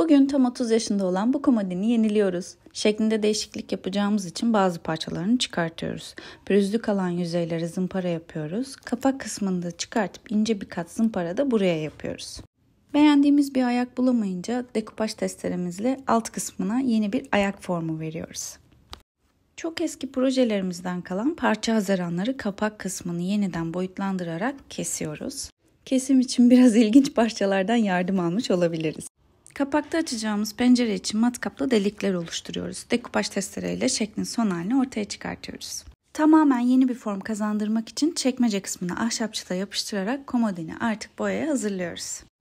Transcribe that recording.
Bugün tam 30 yaşında olan bu komodini yeniliyoruz. Şeklinde değişiklik yapacağımız için bazı parçalarını çıkartıyoruz. Pürüzlü kalan yüzeyleri zımpara yapıyoruz. Kapak kısmını da çıkartıp ince bir kat zımpara da buraya yapıyoruz. Beğendiğimiz bir ayak bulamayınca dekupaj testeremizle alt kısmına yeni bir ayak formu veriyoruz. Çok eski projelerimizden kalan parça hazıranları kapak kısmını yeniden boyutlandırarak kesiyoruz. Kesim için biraz ilginç parçalardan yardım almış olabiliriz. Kapakta açacağımız pencere için matkapla delikler oluşturuyoruz. Dekupaj testereyle şeklin son halini ortaya çıkartıyoruz. Tamamen yeni bir form kazandırmak için çekmece kısmını ahşapçıla yapıştırarak komodini artık boyaya hazırlıyoruz.